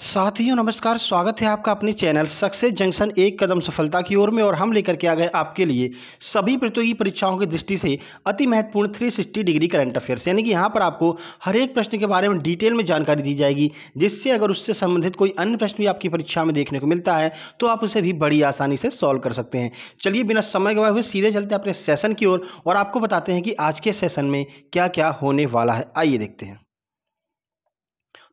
साथियों नमस्कार स्वागत है आपका अपने चैनल सक्सेस जंक्शन एक कदम सफलता की ओर में और हम लेकर के आ गए आपके लिए सभी प्रतियोगी परीक्षाओं की दृष्टि से अति महत्वपूर्ण 360 डिग्री करंट अफेयर्स यानी कि यहाँ पर आपको हर एक प्रश्न के बारे में डिटेल में जानकारी दी जाएगी जिससे अगर उससे संबंधित कोई अन्य प्रश्न भी आपकी परीक्षा में देखने को मिलता है तो आप उसे भी बड़ी आसानी से सॉल्व कर सकते हैं चलिए बिना समय गवाए हुए सीधे चलते अपने सेशन की ओर और आपको बताते हैं कि आज के सेशन में क्या क्या होने वाला है आइए देखते हैं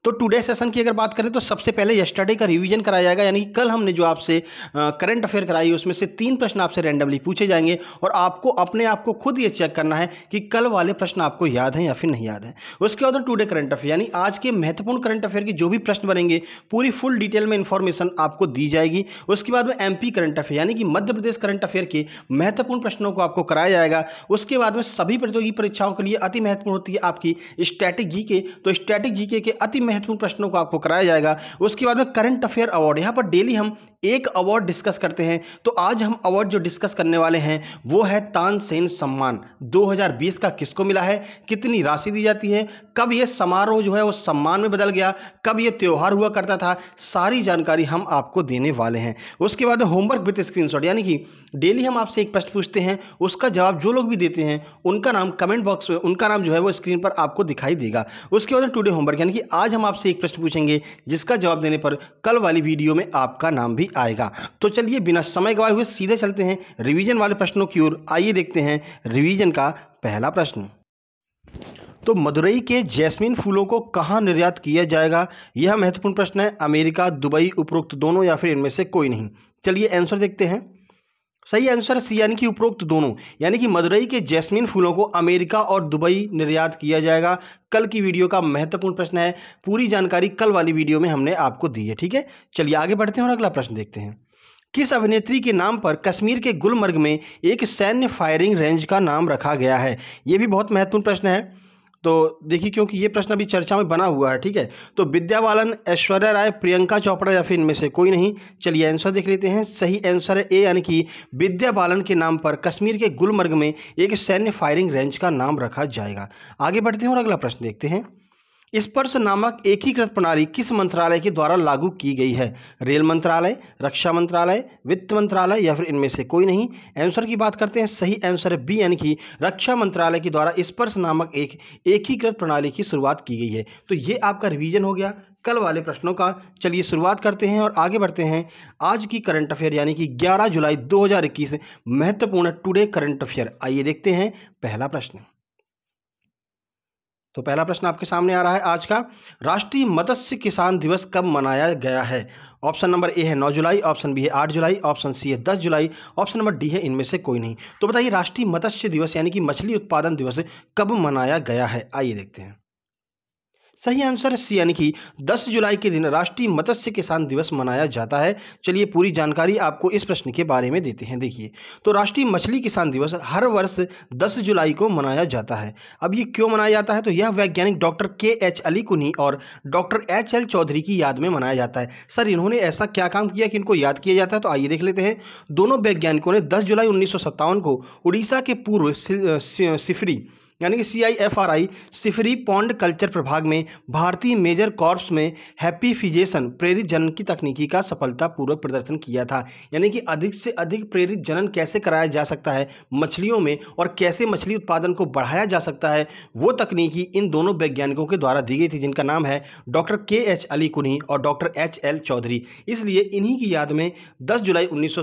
तो टुडे सेशन की अगर बात करें तो सबसे पहले यस्टरडे का रिवीजन कराया जाएगा यानी कि कल हमने जो आपसे करंट अफेयर कराई उसमें से तीन प्रश्न आपसे रैंडमली पूछे जाएंगे और आपको अपने आप को खुद ये चेक करना है कि कल वाले प्रश्न आपको याद हैं या फिर नहीं याद है उसके बाद टूडे करंट अफेयर यानी आज के महत्वपूर्ण करंट अफेयर के जो भी प्रश्न बनेंगे पूरी फुल डिटेल में इन्फॉर्मेशन आपको दी जाएगी उसके बाद में एम करंट अफेयर यानी कि मध्य प्रदेश करंट अफेयर के महत्वपूर्ण प्रश्नों को आपको कराया जाएगा उसके बाद में सभी प्रतियोगी परीक्षाओं के लिए अति महत्वपूर्ण होती है आपकी स्टैटिक जी के तो स्टैटिक जी के अति महत्वपूर्ण प्रश्नों को आपको कराया जाएगा उसके बाद में करंट अफेयर अवार्ड यहाँ पर डेली हम एक अवार्ड डिस्कस करते हैं तो आज हम अवार्ड जो डिस्कस करने वाले हैं वो है तानसेन सम्मान 2020 का किसको मिला है कितनी राशि दी जाती है कब ये समारोह जो है वो सम्मान में बदल गया कब ये त्यौहार हुआ करता था सारी जानकारी हम आपको देने वाले हैं उसके बाद होमवर्क विथ स्क्रीनशॉट यानी कि डेली हम आपसे एक प्रश्न पूछते हैं उसका जवाब जो लोग भी देते हैं उनका नाम कमेंट बॉक्स में उनका नाम जो है वो स्क्रीन पर आपको दिखाई देगा उसके बाद टूडे होमवर्क यानी कि आज हम आपसे एक प्रश्न पूछेंगे जिसका जवाब देने पर कल वाली वीडियो में आपका नाम भी भी आएगा तो चलिए बिना समय गवाए हुए सीधे चलते हैं रिवीजन वाले प्रश्नों की ओर आइए देखते हैं रिवीजन का पहला प्रश्न तो मदुरई के जैस्मिन फूलों को कहाँ निर्यात किया जाएगा यह महत्वपूर्ण प्रश्न है अमेरिका दुबई उपरोक्त दोनों या फिर इनमें से कोई नहीं चलिए आंसर देखते हैं सही आंसर सी यानी कि उपरोक्त दोनों यानी कि मदुरई के जैस्मिन फूलों को अमेरिका और दुबई निर्यात किया जाएगा कल की वीडियो का महत्वपूर्ण प्रश्न है पूरी जानकारी कल वाली वीडियो में हमने आपको दी है ठीक है चलिए आगे बढ़ते हैं और अगला प्रश्न देखते हैं किस अभिनेत्री के नाम पर कश्मीर के गुलमर्ग में एक सैन्य फायरिंग रेंज का नाम रखा गया है ये भी बहुत महत्वपूर्ण प्रश्न है तो देखिए क्योंकि ये प्रश्न अभी चर्चा में बना हुआ है ठीक है तो विद्या बालन ऐश्वर्या राय प्रियंका चोपड़ा या फिर इनमें से कोई नहीं चलिए आंसर देख लेते हैं सही आंसर है ए यानी कि विद्या बालन के नाम पर कश्मीर के गुलमर्ग में एक सैन्य फायरिंग रेंज का नाम रखा जाएगा आगे बढ़ते हैं और अगला प्रश्न देखते हैं स्पर्श नामक एकीकृत प्रणाली किस मंत्रालय के द्वारा लागू की गई है रेल मंत्रालय रक्षा मंत्रालय वित्त मंत्रालय या फिर इनमें से कोई नहीं आंसर की बात करते हैं सही आंसर है बी यानी कि रक्षा मंत्रालय के द्वारा स्पर्श नामक एक एकीकृत प्रणाली की शुरुआत की गई है तो ये आपका रिवीजन हो गया कल वाले प्रश्नों का चलिए शुरुआत करते हैं और आगे बढ़ते हैं आज की करंट अफेयर यानी कि 11 जुलाई 2021 महत्वपूर्ण टुडे करंट अफेयर आइए देखते हैं पहला प्रश्न तो पहला प्रश्न आपके सामने आ रहा है आज का राष्ट्रीय मत्स्य किसान दिवस कब मनाया गया है ऑप्शन नंबर ए है नौ जुलाई ऑप्शन बी है आठ जुलाई ऑप्शन सी है दस जुलाई ऑप्शन नंबर डी है इनमें से कोई नहीं तो बताइए राष्ट्रीय मत्स्य दिवस यानी कि मछली उत्पादन दिवस कब मनाया गया है आइए देखते हैं सही आंसर है सी यानी कि 10 जुलाई के दिन राष्ट्रीय मत्स्य किसान दिवस मनाया जाता है चलिए पूरी जानकारी आपको इस प्रश्न के बारे में देते हैं देखिए तो राष्ट्रीय मछली किसान दिवस हर वर्ष 10 जुलाई को मनाया जाता है अब ये क्यों मनाया जाता है तो यह वैज्ञानिक डॉक्टर के एच अली कुनी और डॉक्टर एच एल चौधरी की याद में मनाया जाता है सर इन्होंने ऐसा क्या काम किया कि इनको याद किया जाता है तो आइए देख लेते हैं दोनों वैज्ञानिकों ने दस जुलाई उन्नीस को उड़ीसा के पूर्व सिफरी यानी कि C I F R I CIFRI pond culture प्रभाग में भारतीय मेजर कॉर्प्स में हैप्पी फिजेशन प्रेरित जनन की तकनीकी का सफलतापूर्वक प्रदर्शन किया था यानी कि अधिक से अधिक प्रेरित जनन कैसे कराया जा सकता है मछलियों में और कैसे मछली उत्पादन को बढ़ाया जा सकता है वो तकनीकी इन दोनों वैज्ञानिकों के द्वारा दी गई थी जिनका नाम है डॉक्टर के एच अली कुन्ही और डॉक्टर एच एल चौधरी इसलिए इन्हीं की याद में दस जुलाई उन्नीस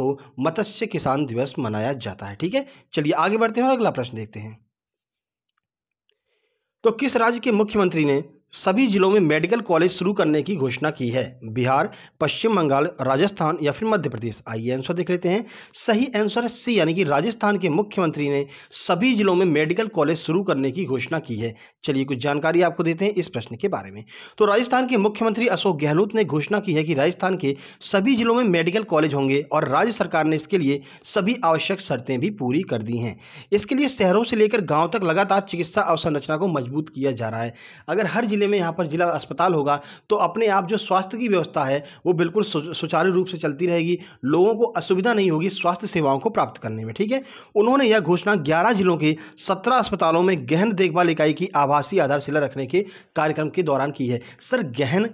को मत्स्य किसान दिवस मनाया जाता है ठीक है चलिए आगे बढ़ते हैं और अगला प्रश्न देखते हैं तो किस राज्य के मुख्यमंत्री ने सभी जिलों में मेडिकल कॉलेज शुरू करने की घोषणा की है बिहार पश्चिम बंगाल राजस्थान या फिर मध्य प्रदेश आइए आंसर देख लेते हैं सही आंसर है सी यानी कि राजस्थान के मुख्यमंत्री ने सभी जिलों में मेडिकल कॉलेज शुरू करने की घोषणा की है चलिए कुछ जानकारी आपको देते हैं इस प्रश्न के बारे में तो राजस्थान के मुख्यमंत्री अशोक गहलोत ने घोषणा की है कि राजस्थान के सभी जिलों में मेडिकल कॉलेज होंगे और राज्य सरकार ने इसके लिए सभी आवश्यक शर्तें भी पूरी कर दी हैं इसके लिए शहरों से लेकर गाँव तक लगातार चिकित्सा अवसंरचना को मजबूत किया जा रहा है अगर हर जिले जिले में यहाँ पर जिला अस्पताल होगा तो अपने आप जो स्वास्थ्य की व्यवस्था है वो बिल्कुल सुचारू रूप से चलती रहेगी लोगों को असुविधा नहीं होगी स्वास्थ्य सेवाओं को प्राप्त करने में ठीक है उन्होंने यह घोषणा ग्यारह जिलों के सत्रह अस्पतालों में गहन देखभाल इकाई की आभासीय आधारशिला रखने के कार्यक्रम के दौरान की है सर गहन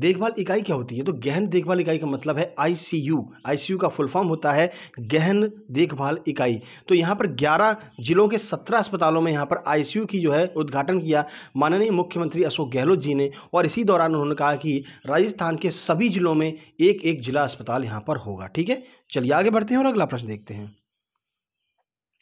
देखभाल इकाई क्या होती है तो गहन देखभाल इकाई का मतलब है आईसीयू आईसीयू का फुल फॉर्म होता है गहन देखभाल इकाई तो यहाँ पर 11 जिलों के 17 अस्पतालों में यहाँ पर आईसीयू की जो है उद्घाटन किया माननीय मुख्यमंत्री अशोक गहलोत जी ने और इसी दौरान उन्होंने कहा कि राजस्थान के सभी जिलों में एक एक जिला अस्पताल यहाँ पर होगा ठीक है चलिए आगे बढ़ते हैं और अगला प्रश्न देखते हैं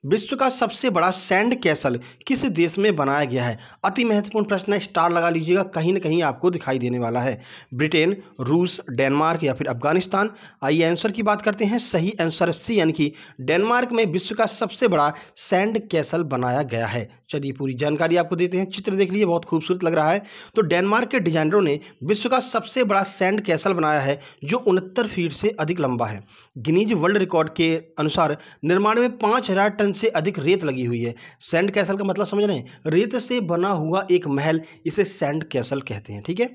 विश्व का सबसे बड़ा सैंड कैसल किस देश में बनाया गया है अति महत्वपूर्ण प्रश्न है स्टार लगा लीजिएगा कहीं ना कहीं आपको दिखाई देने वाला है ब्रिटेन रूस डेनमार्क या फिर अफगानिस्तान आइए आंसर की बात करते हैं सही आंसर सी यानी कि डेनमार्क में विश्व का सबसे बड़ा सैंड कैसल बनाया गया है चलिए पूरी जानकारी आपको देते हैं चित्र देख लीजिए बहुत खूबसूरत लग रहा है तो डेनमार्क के डिजाइनरों ने विश्व का सबसे बड़ा सैंड कैसल बनाया है जो उनहत्तर फीट से अधिक लंबा है गिनीज वर्ल्ड रिकॉर्ड के अनुसार निर्माण में पाँच टन परसेंट से अधिक रेत लगी हुई है सैंड कैसल का मतलब समझ रहे हैं रेत से बना हुआ एक महल इसे सैंड कैसल कहते हैं ठीक है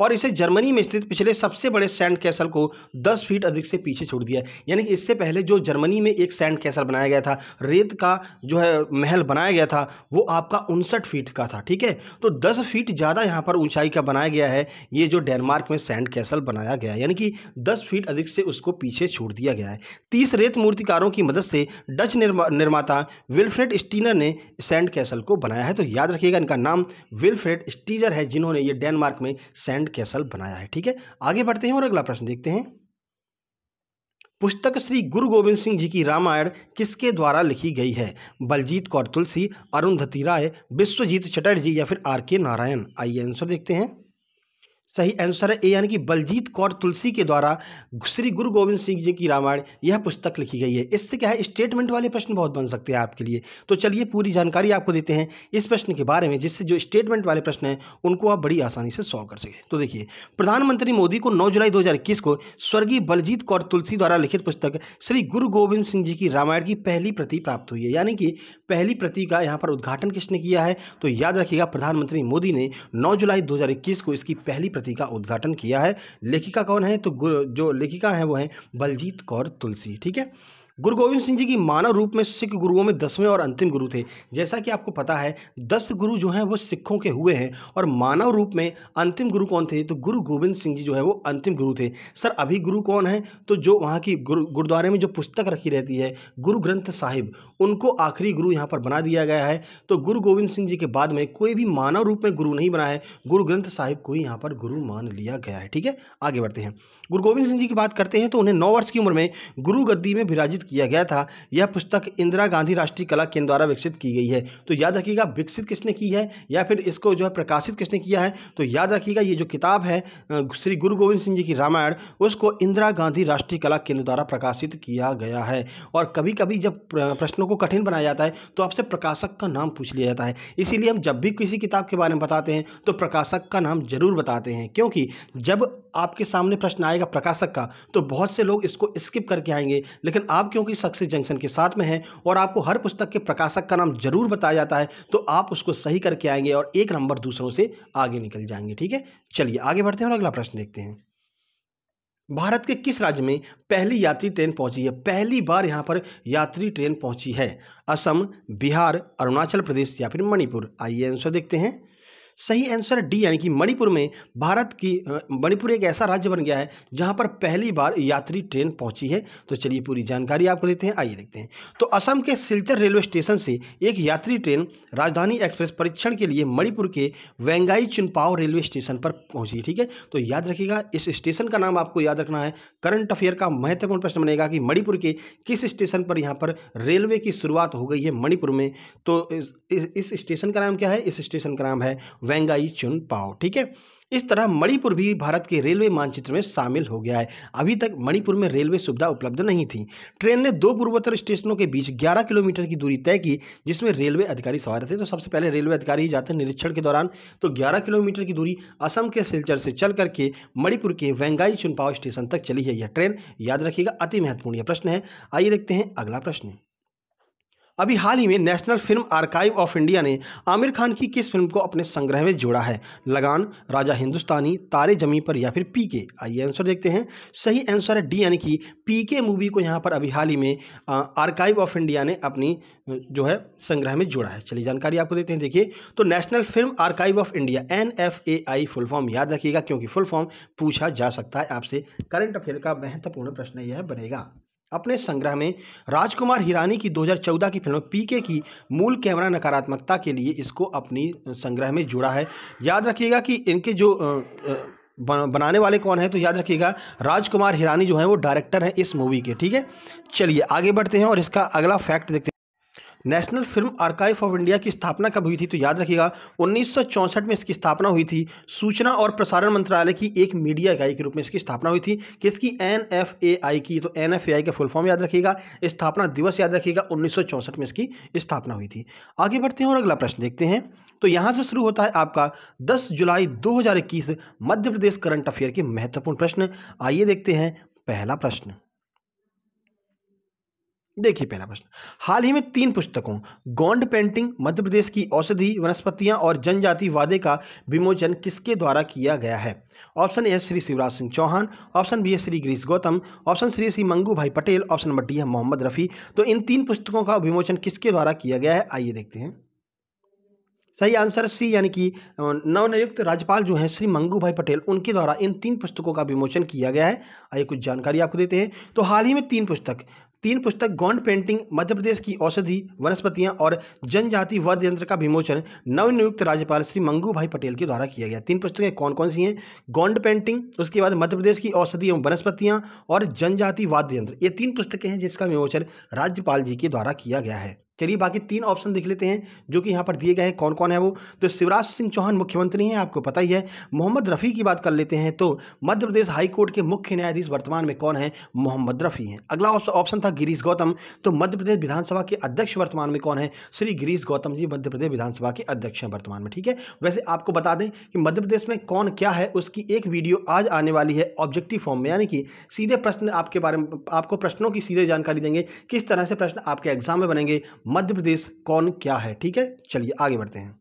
और इसे जर्मनी में स्थित पिछले सबसे बड़े सैंड कैसल को 10 फीट अधिक से पीछे छोड़ दिया यानी कि इससे पहले जो जर्मनी में एक सैंड कैसल बनाया गया था रेत का जो है महल बनाया गया था वो आपका उनसठ फीट का था ठीक है तो दस फीट ज़्यादा यहाँ पर ऊंचाई का बनाया गया है ये जो डेनमार्क में सैंड कैसल बनाया गया है यानी कि दस फीट अधिक से उसको पीछे छोड़ दिया गया है तीस रेत मूर्तिकारों की मदद से डच निर्मा, निर्माता विल्फ्रेड स्टीनर ने सैंड कैसल को बनाया है तो याद रखिएगा इनका नाम विल्फ्रेड स्टीजर है जिन्होंने ये डेनमार्क में सैंड एंड कैसल बनाया है ठीक है आगे बढ़ते हैं और अगला प्रश्न देखते हैं पुस्तक श्री गुरु गोविंद सिंह जी की रामायण किसके द्वारा लिखी गई है बलजीत कौर तुलसी अरुंधति राय विश्वजीत चटर्जी या फिर आर के नारायण आइए आंसर देखते हैं सही आंसर है ए यानी कि बलजीत कौर तुलसी के द्वारा श्री गुरु गोविंद सिंह जी की रामायण यह पुस्तक लिखी गई है इससे क्या है स्टेटमेंट वाले प्रश्न बहुत बन सकते हैं आपके लिए तो चलिए पूरी जानकारी आपको देते हैं इस प्रश्न के बारे में जिससे जो स्टेटमेंट वाले प्रश्न हैं उनको आप बड़ी आसानी से सॉल्व कर सकें तो देखिए प्रधानमंत्री मोदी को नौ जुलाई दो को स्वर्गीय बलजीत कौर तुलसी द्वारा लिखित पुस्तक श्री गुरु गोविंद सिंह जी की रामायण की पहली प्रति प्राप्त हुई है यानी कि पहली प्रति का यहाँ पर उद्घाटन किसने किया है तो याद रखिएगा प्रधानमंत्री मोदी ने नौ जुलाई दो को इसकी पहली प्रति प्रस्तुति का उद्घाटन किया है लेखिका कौन है तो जो लेखिका है वो है बलजीत कौर तुलसी ठीक है गुरु गोविंद सिंह जी की मानव रूप में सिख गुरुओं में दसवें और अंतिम गुरु थे जैसा कि आपको पता है दस गुरु जो हैं वो सिखों के हुए हैं और मानव रूप में अंतिम गुरु कौन थे तो गुरु गोविंद सिंह जी जो है वो अंतिम गुरु थे सर अभी गुरु कौन है तो जो वहाँ की गुरु गुरुद्वारे में जो पुस्तक रखी रहती है गुरु ग्रंथ साहिब उनको आखिरी गुरु यहाँ पर बना दिया गया है तो गुरु गोविंद सिंह जी के बाद में कोई भी मानव रूप में गुरु नहीं बना है गुरु ग्रंथ साहिब को ही यहाँ पर गुरु मान लिया गया है ठीक है आगे बढ़ते हैं गुरु गोविंद सिंह जी की बात करते हैं तो उन्हें नौ वर्ष की उम्र में गुरु गद्दी में विराजित किया गया था यह पुस्तक इंदिरा गांधी राष्ट्रीय कला केंद्र द्वारा विकसित की गई है तो याद रखिएगा विकसित किसने की है या फिर इसको जो है प्रकाशित किसने किया है तो याद रखिएगा ये जो किताब है श्री गुरु गोविंद सिंह जी की रामायण उसको इंदिरा गांधी राष्ट्रीय कला केंद्र द्वारा प्रकाशित किया गया है और कभी कभी जब प्रश्नों लोग को कठिन बनाया जाता है तो आपसे प्रकाशक का नाम पूछ लिया जाता है इसीलिए हम जब भी किसी किताब के बारे में बताते हैं तो प्रकाशक का नाम जरूर बताते हैं क्योंकि जब आपके सामने प्रश्न आएगा प्रकाशक का तो बहुत से लोग इसको स्किप करके आएंगे लेकिन आप क्योंकि सक्सेस जंक्शन के साथ में हैं और आपको हर पुस्तक के प्रकाशक का नाम जरूर बताया जाता है तो आप उसको सही करके आएंगे और एक नंबर दूसरों से आगे निकल जाएंगे ठीक है चलिए आगे बढ़ते हैं और अगला प्रश्न देखते हैं भारत के किस राज्य में पहली यात्री ट्रेन पहुंची है पहली बार यहाँ पर यात्री ट्रेन पहुंची है असम बिहार अरुणाचल प्रदेश या फिर मणिपुर आइए आंसर देखते हैं सही आंसर डी यानी कि मणिपुर में भारत की मणिपुर एक ऐसा राज्य बन गया है जहां पर पहली बार यात्री ट्रेन पहुंची है तो चलिए पूरी जानकारी आपको देते हैं आइए देखते हैं तो असम के सिलचर रेलवे स्टेशन से एक यात्री ट्रेन राजधानी एक्सप्रेस परीक्षण के लिए मणिपुर के वेंगाई चुनपाव रेलवे स्टेशन पर पहुंची ठीक है तो याद रखिएगा इस स्टेशन का नाम आपको याद रखना है करंट अफेयर का महत्वपूर्ण प्रश्न बनेगा कि मणिपुर के किस स्टेशन पर यहाँ पर रेलवे की शुरुआत हो गई है मणिपुर में तो इस स्टेशन का नाम क्या है इस स्टेशन का नाम है वेंगाई चुन पाओ ठीक है इस तरह मणिपुर भी भारत के रेलवे मानचित्र में शामिल हो गया है अभी तक मणिपुर में रेलवे सुविधा उपलब्ध नहीं थी ट्रेन ने दो पूर्वोत्तर स्टेशनों के बीच 11 किलोमीटर की दूरी तय की जिसमें रेलवे अधिकारी सवार थे तो सबसे पहले रेलवे अधिकारी ही जाते निरीक्षण के दौरान तो 11 किलोमीटर की दूरी असम के सिलचर से चल करके मणिपुर के वेंगाई चुनपाव स्टेशन तक चली है यह ट्रेन याद रखिएगा अति महत्वपूर्ण यह प्रश्न है आइए देखते हैं अगला प्रश्न अभी हाल ही में national film archive of India ने आमिर खान की किस फिल्म को अपने संग्रह में जोड़ा है लगान राजा हिंदुस्तानी तारे जमी पर या फिर पी के आइए आंसर देखते हैं सही आंसर है डी यानी कि पी के मूवी को यहाँ पर अभी हाल ही में आर्काइव ऑफ इंडिया ने अपनी जो है संग्रह में जोड़ा है चलिए जानकारी आपको देते हैं देखिए तो national film archive of India N F A I full form याद रखिएगा क्योंकि फुल फॉर्म पूछा जा सकता है आपसे करंट अफेयर का महत्वपूर्ण प्रश्न यह बनेगा अपने संग्रह में राजकुमार हिरानी की 2014 की फिल्म पीके की मूल कैमरा नकारात्मकता के लिए इसको अपनी संग्रह में जुड़ा है याद रखिएगा कि इनके जो बनाने वाले कौन हैं तो याद रखिएगा राजकुमार हिरानी जो है वो डायरेक्टर हैं इस मूवी के ठीक है चलिए आगे बढ़ते हैं और इसका अगला फैक्ट देखते हैं national film archive of India की स्थापना कब हुई थी तो याद रखिएगा उन्नीस में इसकी स्थापना हुई थी सूचना और प्रसारण मंत्रालय की एक मीडिया इकाई के रूप में इसकी स्थापना हुई थी किसकी एन एफ ए आई की तो एन एफ ए आई का फुल फॉर्म याद रखिएगा स्थापना दिवस याद रखिएगा उन्नीस में इसकी स्थापना हुई थी आगे बढ़ते हैं और अगला प्रश्न देखते हैं तो यहाँ से शुरू होता है आपका 10 जुलाई 2021 मध्य प्रदेश करंट अफेयर के महत्वपूर्ण प्रश्न आइए देखते हैं पहला प्रश्न देखिए पहला प्रश्न हाल ही में तीन पुस्तकों गोंड पेंटिंग मध्य प्रदेश की औषधि वनस्पतियां और जनजाति वादे का विमोचन किसके द्वारा किया गया है option A Shri Shivraj Singh Chouhan option B है Shri Girish Gautam option Shri Shri Mangu bhai Patel option number D है मोहम्मद रफ़ी तो इन तीन पुस्तकों का विमोचन किसके द्वारा किया गया है आइए देखते हैं सही आंसर सी यानी कि नवनियुक्त राज्यपाल जो हैं श्री मंगू भाई पटेल उनके द्वारा इन तीन पुस्तकों का विमोचन किया गया है आइए कुछ जानकारी आपको देते हैं तो हाल ही में तीन पुस्तक तीन पुस्तक गौंड पेंटिंग मध्य प्रदेश की औषधि वनस्पतियां और जनजाति वाद्य यंत्र का विमोचन नवनियुक्त राज्यपाल श्री मंगू भाई पटेल के द्वारा किया गया तीन पुस्तकें कौन कौन सी हैं गौंड पेंटिंग उसके बाद मध्य प्रदेश की औषधि एवं वनस्पतियाँ और जनजाति वाद्य यंत्र ये तीन पुस्तकें हैं जिसका विमोचन राज्यपाल जी के द्वारा किया गया है चलिए बाकी तीन ऑप्शन देख लेते हैं जो कि यहाँ पर दिए गए हैं कौन कौन है वो तो शिवराज सिंह चौहान मुख्यमंत्री हैं आपको पता ही है मोहम्मद रफ़ी की बात कर लेते हैं तो मध्य प्रदेश हाईकोर्ट के मुख्य न्यायाधीश वर्तमान में कौन है मोहम्मद रफ़ी हैं अगला ऑप्शन था गिरीश गौतम तो मध्य प्रदेश विधानसभा के अध्यक्ष वर्तमान में कौन है श्री गिरीश गौतम जी मध्य प्रदेश विधानसभा के अध्यक्ष हैं वर्तमान में ठीक है वैसे आपको बता दें कि मध्य प्रदेश में कौन क्या है उसकी एक वीडियो आज आने वाली है ऑब्जेक्टिव फॉर्म में यानी कि सीधे प्रश्न आपके बारे में आपको प्रश्नों की सीधे जानकारी देंगे किस तरह से प्रश्न आपके एग्जाम में बनेंगे मध्य प्रदेश कौन क्या है ठीक है चलिए आगे बढ़ते हैं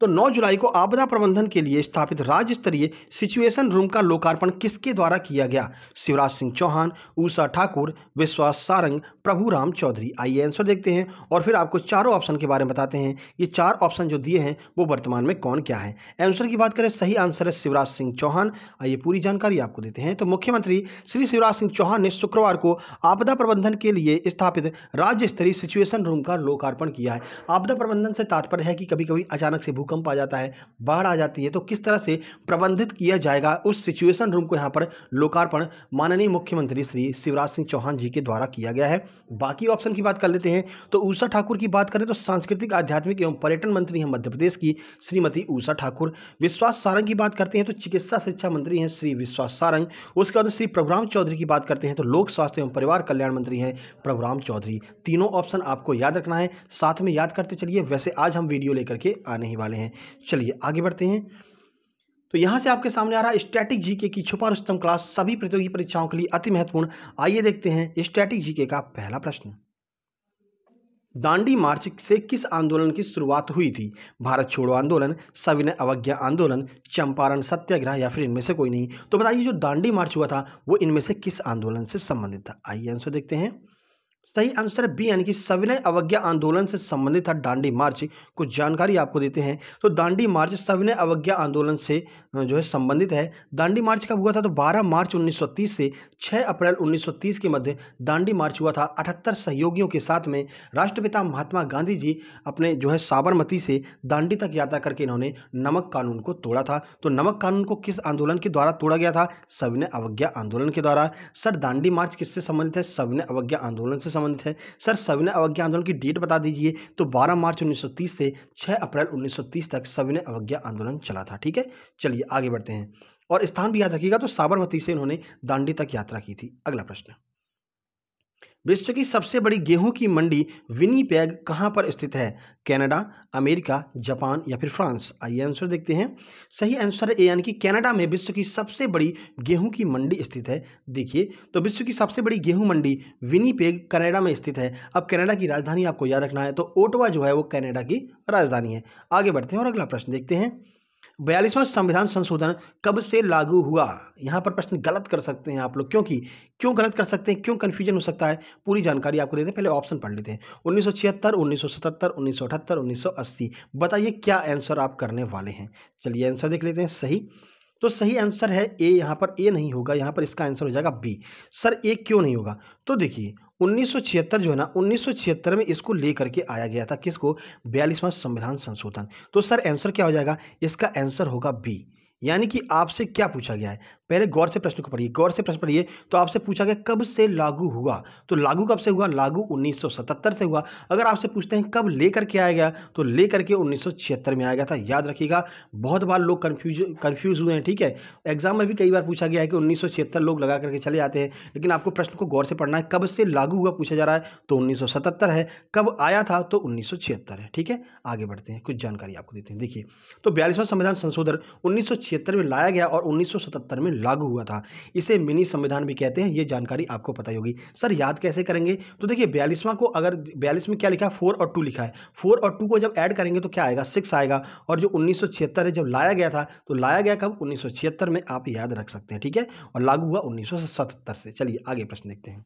तो 9 जुलाई को आपदा प्रबंधन के लिए स्थापित राज्य स्तरीय सिचुएशन रूम का लोकार्पण किसके द्वारा किया गया शिवराज सिंह चौहान ऊषा ठाकुर विश्वास सारंग प्रभु राम चौधरी आइए आंसर देखते हैं और फिर आपको चारों ऑप्शन के बारे में बताते हैं ये चार ऑप्शन जो दिए हैं वो वर्तमान में कौन क्या है आंसर की बात करें सही आंसर है शिवराज सिंह चौहान आइए पूरी जानकारी आपको देते हैं तो मुख्यमंत्री श्री शिवराज सिंह चौहान ने शुक्रवार को आपदा प्रबंधन के लिए स्थापित राज्य स्तरीय सिचुएशन रूम का लोकार्पण किया है आपदा प्रबंधन से तात्पर्य है कि कभी कभी अचानक से भूख भूकंप आ जाता है बाढ़ आ जाती है तो किस तरह से प्रबंधित किया जाएगा उस सिचुएशन रूम को यहाँ पर लोकार्पण माननीय मुख्यमंत्री श्री शिवराज सिंह चौहान जी के द्वारा किया गया है बाकी ऑप्शन की बात कर लेते हैं तो ऊषा ठाकुर की बात करें तो सांस्कृतिक आध्यात्मिक एवं पर्यटन मंत्री हैं मध्य प्रदेश की श्रीमती ऊषा ठाकुर विश्वास सारंग की बात करते हैं तो चिकित्सा शिक्षा मंत्री हैं श्री विश्वास सारंग उसके बाद श्री प्रभुराम चौधरी की बात करते हैं तो लोक स्वास्थ्य एवं परिवार कल्याण मंत्री हैं प्रभुराम चौधरी तीनों ऑप्शन आपको याद रखना है साथ में याद करते चलिए वैसे आज हम वीडियो लेकर के आने ही वाले हैं हैं चलिए आगे बढ़ते हैं तो यहाँ से आपके सामने आ रहा है स्टैटिक जीके की छुपा रुस्तम क्लास सभी प्रतियोगी परीक्षाओं के लिए अति महत्वपूर्ण आइए देखते हैं स्टैटिक जीके का पहला प्रश्न दांडी मार्च से किस आंदोलन की शुरुआत हुई थी भारत छोड़ो आंदोलन सविनय अवज्ञा आंदोलन चंपारण सत्याग्रह या फिर इनमें से कोई नहीं तो बताइए जो दांडी मार्च हुआ था वो इनमें से किस आंदोलन से संबंधित था आइए आंसर देखते हैं सही आंसर बी यानी कि सविनय अवज्ञा आंदोलन से संबंधित था दांडी मार्च कुछ जानकारी आपको देते हैं तो दांडी मार्च सविनय अवज्ञा आंदोलन से जो है संबंधित है दांडी मार्च कब हुआ था तो 12 मार्च 1930 से 6 अप्रैल 1930 के मध्य दांडी मार्च हुआ था अठहत्तर सहयोगियों के साथ में राष्ट्रपिता महात्मा गांधी जी अपने जो है साबरमती से दांडी तक यात्रा करके इन्होंने नमक कानून को तोड़ा था तो नमक कानून को किस आंदोलन के द्वारा तोड़ा गया था सविनय अवज्ञा आंदोलन के द्वारा सर दांडी मार्च किससे संबंधित है सविनय अवज्ञा आंदोलन से संबंधित है सर सविनय अवज्ञा आंदोलन की डेट बता दीजिए तो 12 मार्च 1930 से 6 अप्रैल 1930 तक सविनय अवज्ञा आंदोलन चला था ठीक है चलिए आगे बढ़ते हैं और स्थान भी याद रखिएगा तो साबरमती से इन्होंने दांडी तक यात्रा की थी अगला प्रश्न विश्व की सबसे बड़ी गेहूं की मंडी विनीपैग कहाँ पर स्थित है कनाडा अमेरिका जापान या फिर फ्रांस आइए आंसर देखते हैं सही आंसर है यानी कि कनाडा में विश्व की सबसे बड़ी गेहूं की मंडी स्थित है देखिए तो विश्व की सबसे बड़ी गेहूं मंडी पैग कनाडा में स्थित है अब कनाडा की राजधानी आपको याद रखना है तो ओटवा जो है वो कैनेडा की राजधानी है आगे बढ़ते हैं और अगला प्रश्न देखते हैं बयालीसवां संविधान संशोधन कब से लागू हुआ यहाँ पर प्रश्न गलत कर सकते हैं आप लोग क्योंकि क्यों गलत कर सकते हैं क्यों कन्फ्यूजन हो सकता है पूरी जानकारी आपको देते हैं पहले ऑप्शन पढ़ लेते हैं उन्नीस सौ छिहत्तर उन्नीस सौ सतहत्तर उन्नीस सौ अठहत्तर उन्नीस सौ अस्सी बताइए क्या आंसर आप करने वाले हैं चलिए आंसर देख लेते हैं सही तो सही आंसर है ए यहाँ पर ए नहीं होगा यहाँ पर इसका आंसर हो जाएगा बी सर ए क्यों नहीं होगा तो देखिए 1976 जो है ना 1976 में इसको ले करके आया गया था किसको बयालीसवां संविधान संशोधन तो सर आंसर क्या हो जाएगा इसका आंसर होगा बी यानी कि आपसे क्या पूछा गया है पहले गौर से प्रश्न को पढ़िए गौर से प्रश्न पढ़िए तो आपसे पूछा गया कब से लागू हुआ तो लागू कब से हुआ लागू 1977 से हुआ अगर आपसे पूछते हैं कब लेकर के आया गया तो लेकर के 1976 में आया गया था याद रखिएगा बहुत बार लोग कन्फ्यूज कन्फ्यूज हुए हैं ठीक है एग्जाम में भी कई बार पूछा गया है कि उन्नीस लोग लगा करके चले जाते हैं लेकिन आपको प्रश्न को गौर से पढ़ना है कब से लागू हुआ पूछा जा रहा है तो उन्नीस है कब आया था तो उन्नीस है ठीक है आगे बढ़ते हैं कुछ जानकारी आपको देते हैं देखिए तो बयालीसवां संविधान संशोधन उन्नीस छिहत्तर में लाया गया और 1977 में लागू हुआ था इसे मिनी संविधान भी कहते हैं ये जानकारी आपको पता ही होगी सर याद कैसे करेंगे तो देखिए बयालीसवां को अगर बयालीस में क्या लिखा है फोर और टू लिखा है फोर और टू को जब ऐड करेंगे तो क्या आएगा सिक्स आएगा और जो उन्नीस है जब लाया गया था तो लाया गया कब उन्नीस में आप याद रख सकते हैं ठीक है और लागू हुआ उन्नीस से चलिए आगे प्रश्न देखते हैं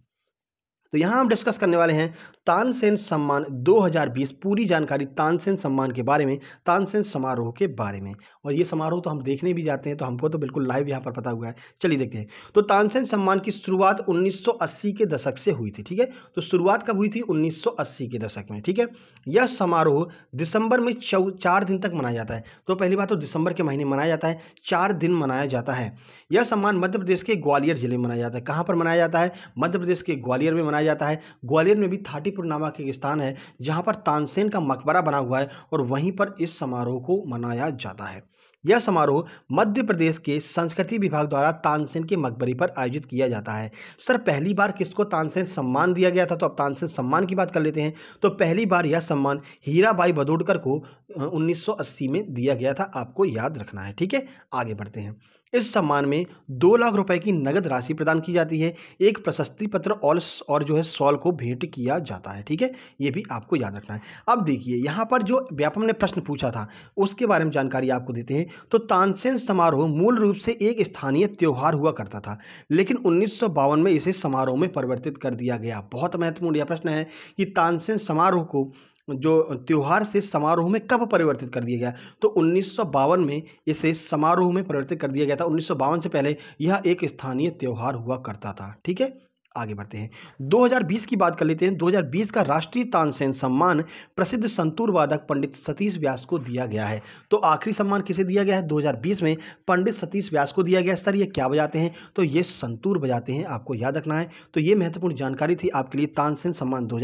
तो यहाँ हम डिस्कस करने वाले हैं तानसेन सम्मान 2020 पूरी जानकारी तानसेन सम्मान के बारे में तानसेन समारोह के बारे में और ये समारोह तो हम देखने भी जाते हैं तो हमको तो बिल्कुल लाइव यहाँ पर पता हुआ है चलिए देखते हैं तो तानसेन सम्मान की शुरुआत 1980 के दशक से हुई थी ठीक है तो शुरुआत कब हुई थी 1980 के दशक में ठीक है यह समारोह दिसंबर में चौ चार दिन तक मनाया जाता है तो पहली बात तो दिसंबर के महीने मनाया जाता है चार दिन मनाया जाता है यह सम्मान मध्य प्रदेश के ग्वालियर जिले में मनाया जाता है कहाँ पर मनाया जाता है मध्य प्रदेश के ग्वालियर में मनाया जाता है ग्वालियर में भी थाटीपुर नामक एक स्थान है जहाँ पर तानसेन का मकबरा बना हुआ है और वहीं पर इस समारोह को मनाया जाता है यह समारोह मध्य प्रदेश के संस्कृति विभाग द्वारा तानसेन के मकबरे पर आयोजित किया जाता है सर पहली बार किसको तानसेन सम्मान दिया गया था तो अब तानसेन सम्मान की बात कर लेते हैं तो पहली बार यह सम्मान हीराबाई भदोडकर को 1980 में दिया गया था आपको याद रखना है ठीक है आगे बढ़ते हैं इस सम्मान में दो लाख रुपए की नगद राशि प्रदान की जाती है एक प्रशस्ति पत्र और और जो है सॉल को भेंट किया जाता है ठीक है ये भी आपको याद रखना है अब देखिए यहाँ पर जो व्यापम ने प्रश्न पूछा था उसके बारे में जानकारी आपको देते हैं तो तानसेन समारोह मूल रूप से एक स्थानीय त्यौहार हुआ करता था लेकिन उन्नीस में इसे समारोह में परिवर्तित कर दिया गया बहुत महत्वपूर्ण यह प्रश्न है कि तानसेन समारोह को जो त्यौहार से समारोह में कब परिवर्तित कर दिया गया तो उन्नीस में इसे समारोह में परिवर्तित कर दिया गया था उन्नीस से पहले यह एक स्थानीय त्यौहार हुआ करता था ठीक है आगे बढ़ते हैं 2020 की बात कर लेते हैं 2020 का राष्ट्रीय तानसेन सम्मान प्रसिद्ध संतूर वादक पंडित सतीश व्यास को दिया गया है तो आखिरी सम्मान किसे दिया गया है 2020 में पंडित सतीश व्यास को दिया गया सर ये क्या बजाते हैं तो ये संतूर बजाते हैं आपको याद रखना है तो ये महत्वपूर्ण जानकारी थी आपके लिए तानसेन सम्मान दो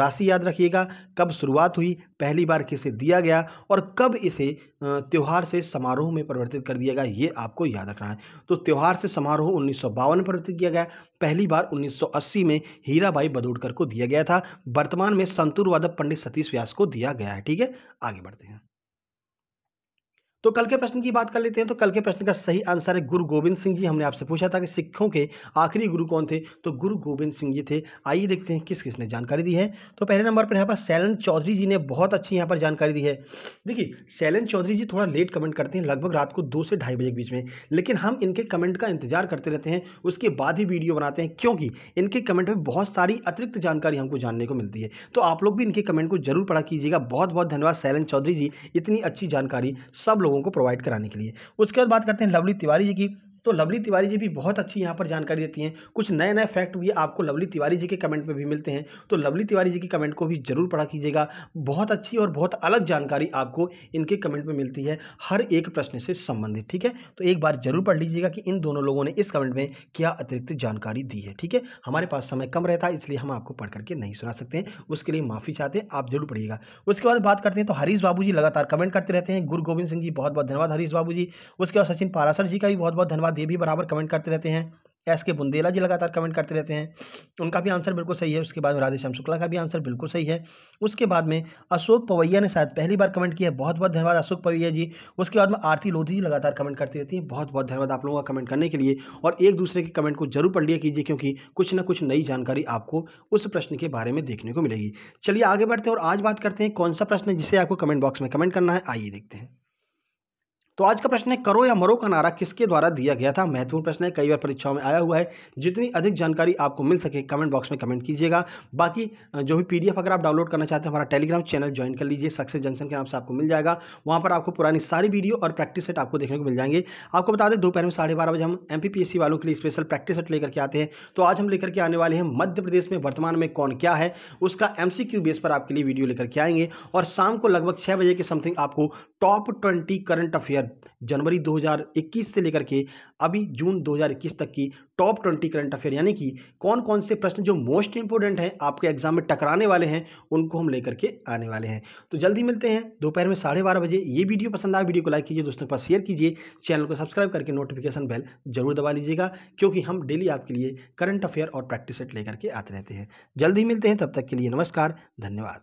राशि याद रखिएगा कब शुरुआत हुई पहली बार किसे दिया गया और कब इसे त्यौहार से समारोह में परिवर्तित कर दिया गया ये आपको याद रखना है तो त्यौहार से समारोह उन्नीस में परिवर्तित किया गया पहली बार 1980 में हीराबाई बदोड़कर को दिया गया था वर्तमान में संतूर वादक पंडित सतीश व्यास को दिया गया है ठीक है आगे बढ़ते हैं तो कल के प्रश्न की बात कर लेते हैं तो कल के प्रश्न का सही आंसर है गुरु गोविंद सिंह जी हमने आपसे पूछा था कि सिखों के आखिरी गुरु कौन थे तो गुरु गोविंद सिंह जी थे आइए देखते हैं किस किसने जानकारी दी है तो पहले नंबर पर यहाँ पर सैलन चौधरी जी ने बहुत अच्छी यहाँ पर जानकारी दी है देखिए सैलन चौधरी जी थोड़ा लेट कमेंट करते हैं लगभग रात को दो से ढाई बजे के बीच में लेकिन हम इनके कमेंट का इंतजार करते रहते हैं उसके बाद ही वीडियो बनाते हैं क्योंकि इनके कमेंट में बहुत सारी अतिरिक्त जानकारी हमको जानने को मिलती है तो आप लोग भी इनके कमेंट को जरूर पढ़ा कीजिएगा बहुत बहुत धन्यवाद सैलन चौधरी जी इतनी अच्छी जानकारी सब लोग लोगों को प्रोवाइड कराने के लिए उसके बाद बात करते हैं लवली तिवारी जी की तो लवली तिवारी जी भी बहुत अच्छी यहाँ पर जानकारी देती हैं कुछ नए नए फैक्ट भी आपको लवली तिवारी जी के कमेंट में भी मिलते हैं तो लवली तिवारी जी के कमेंट को भी जरूर पढ़ा कीजिएगा बहुत अच्छी और बहुत अलग जानकारी आपको इनके कमेंट में मिलती है हर एक प्रश्न से संबंधित ठीक है तो एक बार जरूर पढ़ लीजिएगा कि इन दोनों लोगों ने इस कमेंट में क्या अतिरिक्त जानकारी दी है ठीक है हमारे पास समय कम रहता है इसलिए हम आपको पढ़ करके नहीं सुना सकते हैं उसके लिए माफ़ी चाहते हैं आप जरूर पढ़िएगा उसके बाद बात करते हैं तो हरीश बाबू जी लगातार कमेंट करते रहते हैं गुरु गोविंद सिंह जी बहुत बहुत धन्यवाद हरीश बाबू जी उसके बाद सचिन पारासर जी का भी बहुत बहुत धन्यवाद बाद ये भी बराबर कमेंट करते रहते हैं एस के बुंदेला जी लगातार कमेंट करते रहते हैं उनका भी आंसर बिल्कुल सही है उसके बाद राधेश्याम शुक्ला का भी आंसर बिल्कुल सही है उसके बाद में अशोक पवैया ने शायद पहली बार कमेंट किया है बहुत बहुत धन्यवाद अशोक पवैया जी उसके बाद में आरती लोधी जी लगातार कमेंट करती रहती हैं बहुत बहुत धन्यवाद आप लोगों का कमेंट करने के लिए और एक दूसरे के कमेंट को जरूर पढ़ लिया कीजिए क्योंकि कुछ ना कुछ नई जानकारी आपको उस प्रश्न के बारे में देखने को मिलेगी चलिए आगे बढ़ते हैं और आज बात करते हैं कौन सा प्रश्न है जिसे आपको कमेंट बॉक्स में कमेंट करना है आइए देखते हैं तो आज का प्रश्न है करो या मरो का नारा किसके द्वारा दिया गया था महत्वपूर्ण प्रश्न है कई बार परीक्षाओं में आया हुआ है जितनी अधिक जानकारी आपको मिल सके कमेंट बॉक्स में कमेंट कीजिएगा बाकी जो भी पीडीएफ अगर आप डाउनलोड करना चाहते हैं हमारा टेलीग्राम चैनल ज्वाइन कर लीजिए सक्सेस जंक्शन के नाम से आपको मिल जाएगा वहाँ पर आपको पुरानी सारी वीडियो और प्रैक्टिस सेट आपको देखने को मिल जाएंगे आपको बता दें दोपहर में साढ़े बारह बजे हम एम वालों के लिए स्पेशल प्रैक्टिस सेट लेकर के आते हैं तो आज हम लेकर के आने वाले हैं मध्य प्रदेश में वर्तमान में कौन क्या है उसका एम बेस पर आपके लिए वीडियो लेकर के आएंगे और शाम को लगभग छः बजे के समथिंग आपको टॉप ट्वेंटी करंट अफेयर जनवरी 2021 से लेकर के अभी जून 2021 तक की टॉप ट्वेंटी करंट अफेयर यानी कि कौन कौन से प्रश्न जो मोस्ट इंपॉर्टेंट हैं आपके एग्जाम में टकराने वाले हैं उनको हम लेकर के आने वाले हैं तो जल्दी मिलते हैं दोपहर में साढ़े बारह बजे ये वीडियो पसंद आए वीडियो को लाइक कीजिए दोस्तों के पास शेयर कीजिए चैनल को सब्सक्राइब करके नोटिफिकेशन बेल जरूर दबा लीजिएगा क्योंकि हम डेली आपके लिए करंट अफेयर और प्रैक्टिस सेट लेकर के आते रहते हैं जल्दी मिलते हैं तब तक के लिए नमस्कार धन्यवाद